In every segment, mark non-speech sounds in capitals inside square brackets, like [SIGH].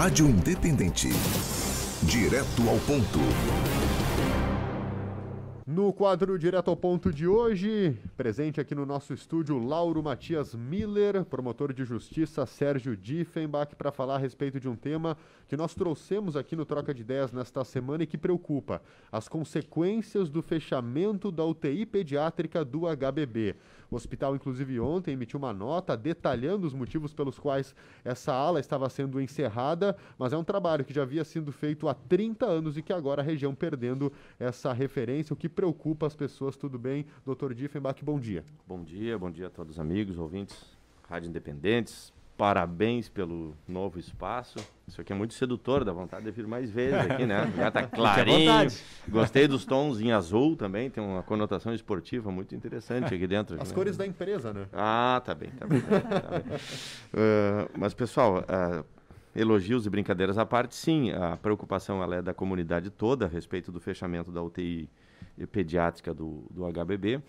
Rádio Independente. Direto ao ponto. No quadro Direto ao Ponto de hoje, presente aqui no nosso estúdio, Lauro Matias Miller, promotor de justiça Sérgio Diffenbach, para falar a respeito de um tema que nós trouxemos aqui no Troca de Ideias nesta semana e que preocupa: as consequências do fechamento da UTI pediátrica do HBB. O hospital, inclusive, ontem emitiu uma nota detalhando os motivos pelos quais essa ala estava sendo encerrada, mas é um trabalho que já havia sido feito há 30 anos e que agora a região perdendo essa referência, o que preocupa as pessoas. Tudo bem? Doutor Diffenbach, bom dia. Bom dia, bom dia a todos os amigos, ouvintes, Rádio Independentes. Parabéns pelo novo espaço. Isso aqui é muito sedutor, dá vontade de vir mais vezes aqui, né? [LAUGHS] Já tá clarinho. Gostei dos tons em azul também, tem uma conotação esportiva muito interessante aqui dentro. As né? cores da empresa, né? Ah, tá bem, tá bem. Tá bem, Uh, [LAUGHS] mas, pessoal, uh, elogios e brincadeiras à parte, sim, a preocupação ela é da comunidade toda a respeito do fechamento da UTI eh, pediátrica do, do HBB.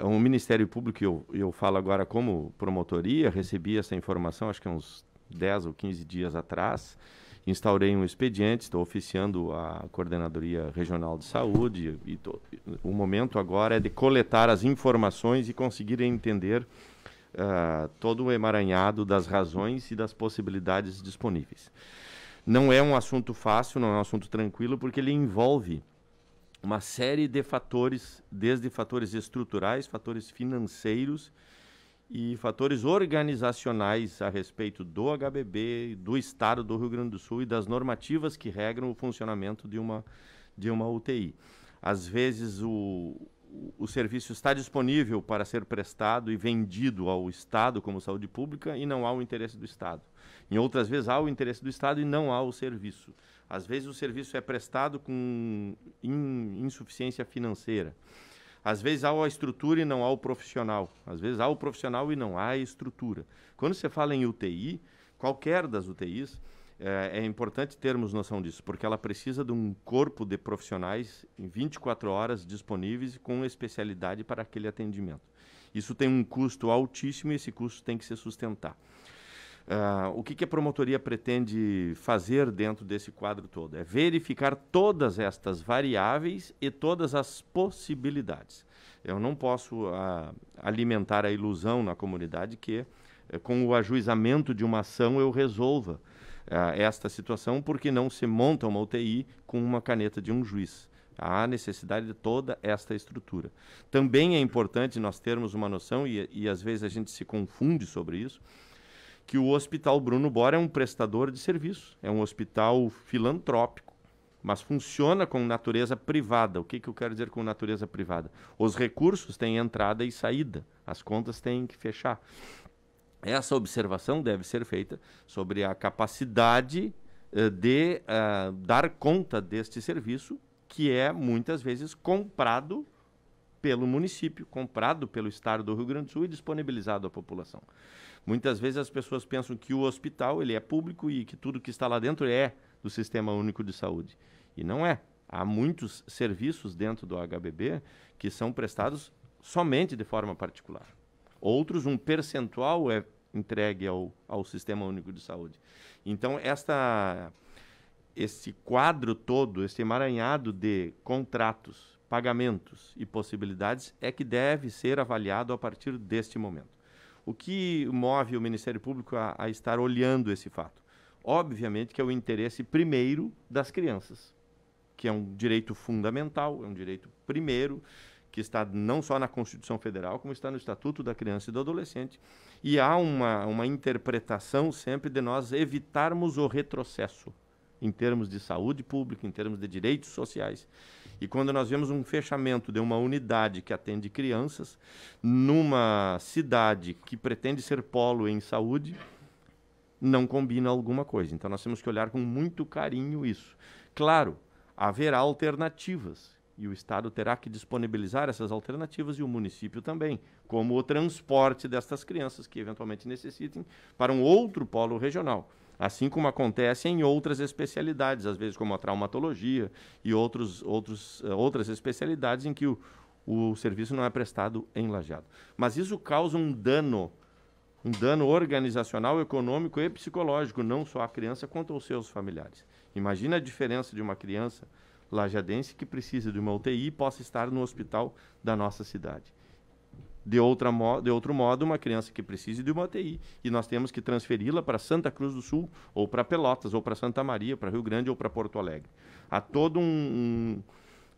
O é Ministério Público, eu, eu falo agora como promotoria, recebi essa informação acho que é uns 10 ou 15 dias atrás, instaurei um expediente, estou oficiando a Coordenadoria Regional de Saúde e tô, o momento agora é de coletar as informações e conseguir entender uh, todo o emaranhado das razões e das possibilidades disponíveis. Não é um assunto fácil, não é um assunto tranquilo, porque ele envolve uma série de fatores, desde fatores estruturais, fatores financeiros e fatores organizacionais a respeito do HBB, do Estado do Rio Grande do Sul e das normativas que regram o funcionamento de uma, de uma UTI. Às vezes, o, o serviço está disponível para ser prestado e vendido ao Estado como saúde pública e não há o interesse do Estado. Em outras vezes há o interesse do Estado e não há o serviço. Às vezes o serviço é prestado com insuficiência financeira. Às vezes há a estrutura e não há o profissional. Às vezes há o profissional e não há a estrutura. Quando você fala em UTI, qualquer das UTIs, é, é, importante termos noção disso, porque ela precisa de um corpo de profissionais em 24 horas disponíveis com especialidade para aquele atendimento. Isso tem um custo altíssimo e esse custo tem que se sustentar. Uh, o que, que, a promotoria pretende fazer dentro desse quadro todo? É verificar todas estas variáveis e todas as possibilidades. Eu não posso uh, alimentar a ilusão na comunidade que, uh, com o ajuizamento de uma ação, eu resolva uh, esta situação porque não se monta uma UTI com uma caneta de um juiz. Há necessidade de toda esta estrutura. Também é importante nós termos uma noção, e, e às vezes a gente se confunde sobre isso, que o Hospital Bruno Bora é um prestador de serviço, é um hospital filantrópico, mas funciona com natureza privada. O que, que eu quero dizer com natureza privada? Os recursos têm entrada e saída, as contas têm que fechar essa observação deve ser feita sobre a capacidade eh, de uh, dar conta deste serviço, que é muitas vezes comprado pelo município, comprado pelo estado do Rio Grande do Sul e disponibilizado à população. Muitas vezes as pessoas pensam que o hospital ele é público e que tudo que está lá dentro é do Sistema Único de Saúde. E não é. Há muitos serviços dentro do HBB que são prestados somente de forma particular. Outros, um percentual é entregue ao, ao Sistema Único de Saúde. Então, esta, esse quadro todo, esse emaranhado de contratos, pagamentos e possibilidades é que deve ser avaliado a partir deste momento. O que move o Ministério Público a, a estar olhando esse fato? Obviamente que é o interesse primeiro das crianças, que é um direito fundamental, é um direito primeiro que está não só na Constituição Federal, como está no Estatuto da Criança e do Adolescente. E há uma, uma interpretação sempre de nós evitarmos o retrocesso em termos de saúde pública, em termos de direitos sociais. E quando nós vemos um fechamento de uma unidade que atende crianças numa cidade que pretende ser polo em saúde, não combina alguma coisa. Então nós temos que olhar com muito carinho isso. Claro, haverá alternativas e o Estado terá que disponibilizar essas alternativas e o município também, como o transporte destas crianças que eventualmente necessitem para um outro polo regional. Assim como acontece em outras especialidades, às vezes como a traumatologia e outros, outros, eh, outras especialidades em que o, o serviço não é prestado em lajeado. Mas isso causa um dano, um dano organizacional, econômico e psicológico, não só à criança, quanto aos seus familiares. Imagina a diferença de uma criança lajadense que precisa de uma UTI possa estar no hospital da nossa cidade. De, outra, de outro modo, uma criança que precise de uma UTI e nós temos que transferi-la para Santa Cruz do Sul, ou para Pelotas, ou para Santa Maria, para Rio Grande ou para Porto Alegre. Há todo um,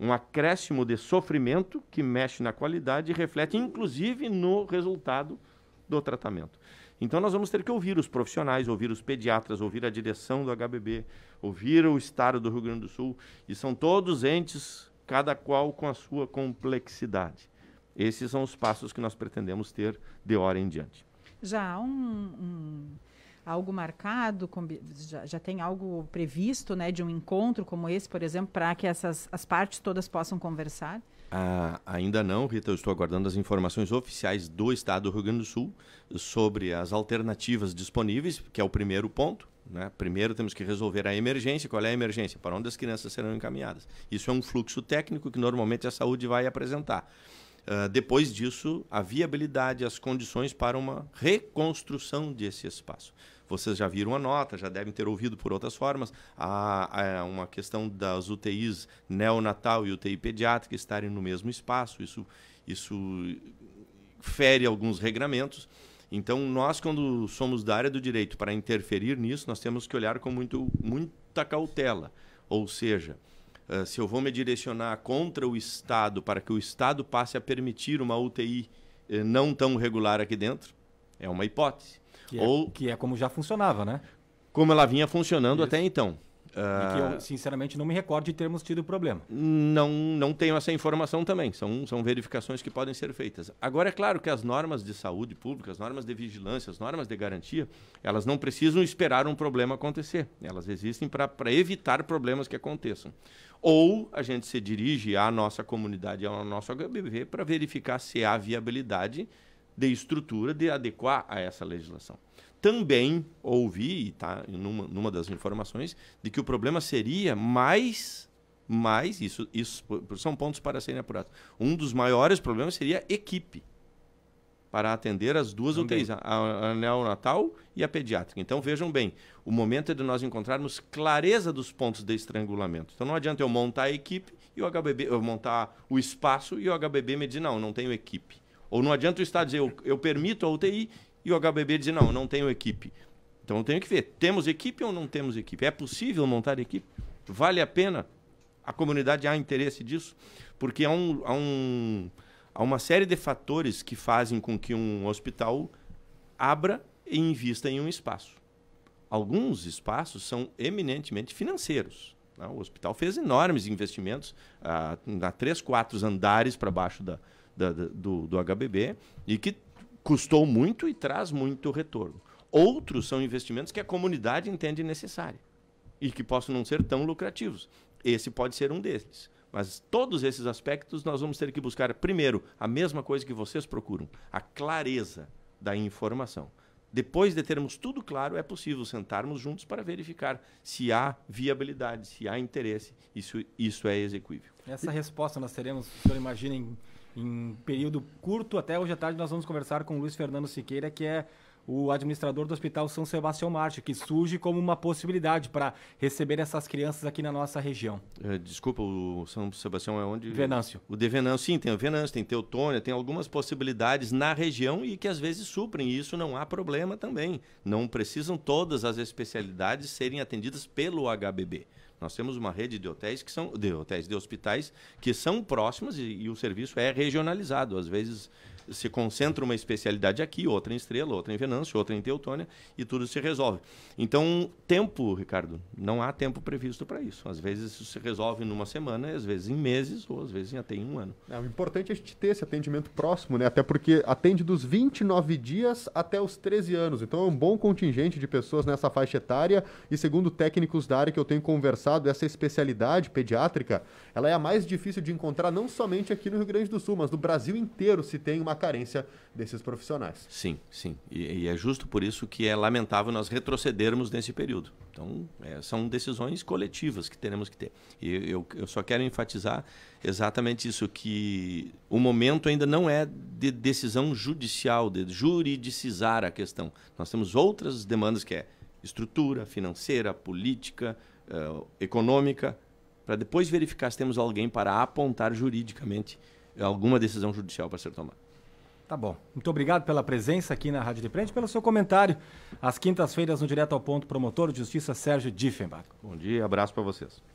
um, um acréscimo de sofrimento que mexe na qualidade e reflete, inclusive, no resultado do tratamento. Então nós vamos ter que ouvir os profissionais, ouvir os pediatras, ouvir a direção do HBB, ouvir o estado do Rio Grande do Sul, e são todos entes, cada qual com a sua complexidade. Esses são os passos que nós pretendemos ter de hora em diante. Já há um, um algo marcado, já, já, tem algo previsto, né, de um encontro como esse, por exemplo, para que essas as partes todas possam conversar? Ah, ainda não, Rita, eu estou aguardando as informações oficiais do Estado do Rio Grande do Sul sobre as alternativas disponíveis, que é o primeiro ponto. Né? Primeiro temos que resolver a emergência. Qual é a emergência? Para onde as crianças serão encaminhadas? Isso é um fluxo técnico que normalmente a saúde vai apresentar. Uh, depois disso, a viabilidade, as condições para uma reconstrução desse espaço vocês já viram a nota, já devem ter ouvido por outras formas, há, uma questão das UTIs neonatal e UTI pediátrica estarem no mesmo espaço, isso, isso fere alguns regramentos. Então, nós, quando somos da área do direito para interferir nisso, nós temos que olhar com muito, muita cautela. Ou seja, eh, se eu vou me direcionar contra o Estado para que o Estado passe a permitir uma UTI eh, não tão regular aqui dentro, é uma hipótese. Que é- Ou, é, que é como já funcionava, né? Como ela vinha funcionando Isso. até então. E que eu, ah, sinceramente, não me recordo de termos tido problema. Não, não tenho essa informação também. São, são verificações que podem ser feitas. Agora, é claro que as normas de saúde pública, as normas de vigilância, as normas de garantia, elas não precisam esperar um problema acontecer. Elas existem para evitar problemas que aconteçam. Ou a gente se dirige à nossa comunidade, ao nosso HBV, para verificar se há viabilidade de estrutura de adequar a essa legislação. Também ouvi, tá, numa, numa das informações, de que o problema seria mais, mais isso, isso são pontos para serem apurados. Um dos maiores problemas seria equipe para atender as duas Também. UTIs, a, a neonatal e a pediátrica. Então vejam bem, o momento é de nós encontrarmos clareza dos pontos de estrangulamento. Então não adianta eu montar a equipe e o HBB, eu montar o espaço e o HBB me diz não, não tenho equipe. Ou não adianta o Estado dizer, eu, eu permito a UTI, e o HBB dizer, não, não tenho equipe. Então eu tenho que ver, temos equipe ou não temos equipe? É possível montar equipe? Vale a pena? A comunidade há interesse disso? Porque há, um, há, um, há uma série de fatores que fazem com que um hospital abra e invista em um espaço. Alguns espaços são eminentemente financeiros. Né? O hospital fez enormes investimentos, ah, há três, quatro andares para baixo da, da, do, do HBB e que custou muito e traz muito retorno. Outros são investimentos que a comunidade entende necessária e que possam não ser tão lucrativos. Esse pode ser um deles. Mas todos esses aspectos nós vamos ter que buscar, primeiro, a mesma coisa que vocês procuram, a clareza da informação. Depois de termos tudo claro, é possível sentarmos juntos para verificar se há viabilidade, se há interesse. Isso, isso é execuível. Essa resposta nós teremos, o senhor imagina, em em período curto. Até hoje à tarde nós vamos conversar com o Luiz Fernando Siqueira, que é o administrador do Hospital São Sebastião Marte, que surge como uma possibilidade para receber essas crianças aqui na nossa região. É, desculpa, o São Sebastião é onde? Venâncio. O de Venâncio, sim, tem o Venâncio, tem Teutônia, tem algumas possibilidades na região e que às vezes suprem, e isso não há problema também. Não precisam todas as especialidades serem atendidas pelo HBB. Nós temos uma rede de hotéis que são de hotéis de hospitais que são próximos e, e o serviço é regionalizado. Às vezes se concentra uma especialidade aqui, outra em Estrela, outra em Venâncio, outra em Teutônia, e tudo se resolve. Então, tempo, Ricardo, não há tempo previsto para isso. Às vezes isso se resolve numa semana, às vezes em meses, ou às vezes em até em um ano. É, o importante é a gente ter esse atendimento próximo, né? Até porque atende dos 29 dias até os 13 anos. Então é um bom contingente de pessoas nessa faixa etária. E segundo técnicos da área que eu tenho conversado, essa especialidade pediátrica, ela é a mais difícil de encontrar, não somente aqui no Rio Grande do Sul, mas no Brasil inteiro se tem uma carência desses profissionais. Sim, sim. E, e é justo por isso que é lamentável nós retrocedermos nesse período. Então, é, são decisões coletivas que teremos que ter. E eu, eu só quero enfatizar exatamente isso, que o momento ainda não é de decisão judicial, de juridicizar a questão. Nós temos outras demandas que é estrutura financeira, política, uh, econômica, para depois verificar se temos alguém para apontar juridicamente alguma decisão judicial para ser tomada. Tá bom. Muito obrigado pela presença aqui na Rádio de Frente, pelo seu comentário. Às quintas-feiras, no Direto ao Ponto, promotor de justiça Sérgio Diffenbach. Bom dia, abraço para vocês.